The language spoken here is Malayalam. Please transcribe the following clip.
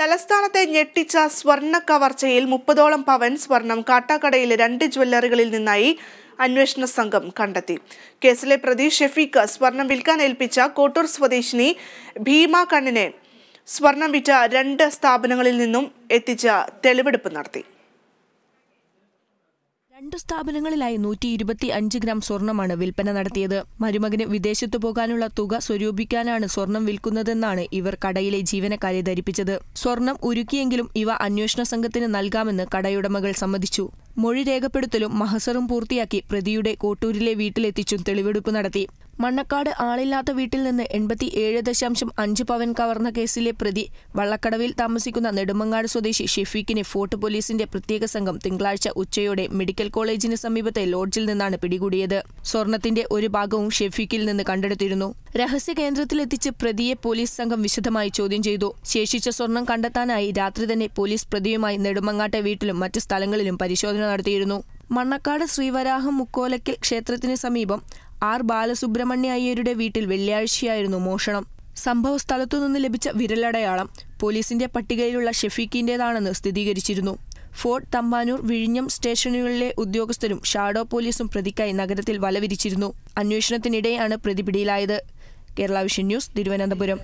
തലസ്ഥാനത്തെ ഞെട്ടിച്ച സ്വർണ്ണ കവർച്ചയിൽ മുപ്പതോളം പവൻ സ്വർണം കാട്ടാക്കടയിലെ രണ്ട് ജ്വല്ലറികളിൽ നിന്നായി അന്വേഷണ സംഘം കണ്ടെത്തി കേസിലെ പ്രതി ഷെഫീഖ് സ്വർണം വിൽക്കാൻ ഏൽപ്പിച്ച കോട്ടൂർ സ്വദേശിനി ഭീമ കണ്ണിനെ സ്വർണം വിറ്റ രണ്ട് സ്ഥാപനങ്ങളിൽ നിന്നും എത്തിച്ച തെളിവെടുപ്പ് നടത്തി രണ്ടു സ്ഥാപനങ്ങളിലായി നൂറ്റി ഇരുപത്തി അഞ്ച് ഗ്രാം സ്വർണമാണ് വിൽപ്പന നടത്തിയത് മരുമകന് വിദേശത്തു പോകാനുള്ള തുക സ്വരൂപിക്കാനാണ് സ്വർണം വിൽക്കുന്നതെന്നാണ് ഇവർ കടയിലെ ജീവനക്കാരെ ധരിപ്പിച്ചത് സ്വർണം ഉരുക്കിയെങ്കിലും ഇവ അന്വേഷണ സംഘത്തിന് നൽകാമെന്ന് കടയുടമകൾ സമ്മതിച്ചു മൊഴി രേഖപ്പെടുത്തലും മഹസറും പൂർത്തിയാക്കി പ്രതിയുടെ കോട്ടൂരിലെ വീട്ടിലെത്തിച്ചും തെളിവെടുപ്പ് നടത്തി മണ്ണക്കാട് ആളില്ലാത്ത വീട്ടിൽ നിന്ന് എൺപത്തി ഏഴ് ദശാംശം അഞ്ച് പവൻ കവർന്ന കേസിലെ പ്രതി വള്ളക്കടവിൽ താമസിക്കുന്ന നെടുമങ്ങാട് സ്വദേശി ഷെഫീഖിനെ ഫോർട്ട് പോലീസിന്റെ പ്രത്യേക സംഘം തിങ്കളാഴ്ച ഉച്ചയോടെ മെഡിക്കൽ കോളേജിന് സമീപത്തെ ലോഡ്ജിൽ നിന്നാണ് പിടികൂടിയത് സ്വർണത്തിന്റെ ഒരു ഭാഗവും ഷെഫീഖിൽ നിന്ന് കണ്ടെടുത്തിരുന്നു രഹസ്യകേന്ദ്രത്തിലെത്തിച്ച് പ്രതിയെ പോലീസ് സംഘം വിശദമായി ചോദ്യം ചെയ്തു ശേഷിച്ച സ്വർണം കണ്ടെത്താനായി രാത്രി തന്നെ പോലീസ് പ്രതിയുമായി നെടുമങ്ങാട്ടെ വീട്ടിലും മറ്റ് സ്ഥലങ്ങളിലും പരിശോധന നടത്തിയിരുന്നു മണ്ണക്കാട് ശ്രീവരാഹം മുക്കോലയ്ക്കൽ ക്ഷേത്രത്തിന് സമീപം ആർ ബാലസുബ്രഹ്മണ്യ അയ്യരുടെ വീട്ടിൽ വെള്ളിയാഴ്ചയായിരുന്നു മോഷണം സംഭവ സ്ഥലത്തുനിന്ന് ലഭിച്ച വിരലടയാളം പോലീസിന്റെ പട്ടികയിലുള്ള ഷെഫീഖിന്റേതാണെന്ന് സ്ഥിരീകരിച്ചിരുന്നു ഫോർട്ട് തമ്പാനൂർ വിഴിഞ്ഞം സ്റ്റേഷനുകളിലെ ഉദ്യോഗസ്ഥരും ഷാഡോ പോലീസും പ്രതിക്കായി നഗരത്തിൽ വലവിരിച്ചിരുന്നു അന്വേഷണത്തിനിടെയാണ് പ്രതി പിടിയിലായത് കേരള വിഷൻ ന്യൂസ് തിരുവനന്തപുരം